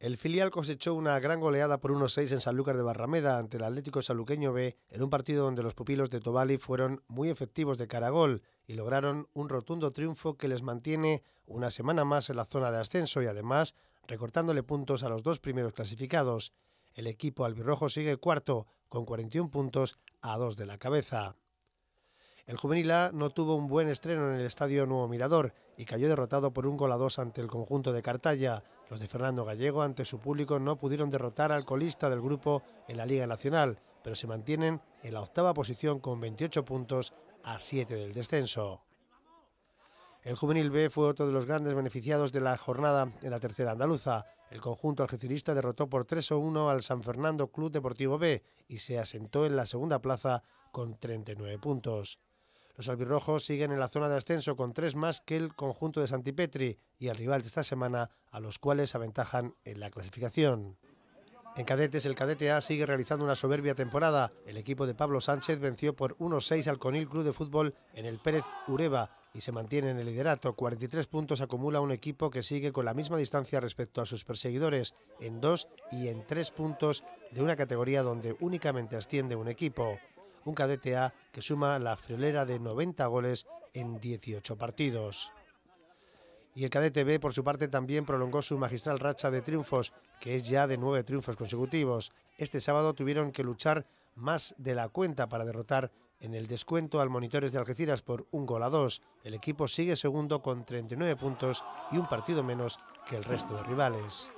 El filial cosechó una gran goleada por 1-6 en Sanlúcar de Barrameda ante el Atlético Saluqueño B, en un partido donde los pupilos de Tobali fueron muy efectivos de cara a gol... y lograron un rotundo triunfo que les mantiene una semana más en la zona de ascenso y además recortándole puntos a los dos primeros clasificados. El equipo albirrojo sigue cuarto, con 41 puntos a dos de la cabeza. El juvenil A no tuvo un buen estreno en el estadio Nuevo Mirador y cayó derrotado por un gol a dos ante el conjunto de Cartaya los de Fernando Gallego ante su público no pudieron derrotar al colista del grupo en la Liga Nacional, pero se mantienen en la octava posición con 28 puntos a 7 del descenso. El Juvenil B fue otro de los grandes beneficiados de la jornada en la tercera andaluza. El conjunto algecirista derrotó por 3-1 al San Fernando Club Deportivo B y se asentó en la segunda plaza con 39 puntos. Los albirrojos siguen en la zona de ascenso con tres más que el conjunto de Santipetri y al rival de esta semana, a los cuales aventajan en la clasificación. En cadetes, el cadete A sigue realizando una soberbia temporada. El equipo de Pablo Sánchez venció por 1-6 al Conil Club de Fútbol en el Pérez Ureba y se mantiene en el liderato. 43 puntos acumula un equipo que sigue con la misma distancia respecto a sus perseguidores, en dos y en tres puntos de una categoría donde únicamente asciende un equipo un cadete A que suma la friolera de 90 goles en 18 partidos. Y el cadete B, por su parte, también prolongó su magistral racha de triunfos, que es ya de nueve triunfos consecutivos. Este sábado tuvieron que luchar más de la cuenta para derrotar en el descuento al Monitores de Algeciras por un gol a dos. El equipo sigue segundo con 39 puntos y un partido menos que el resto de rivales.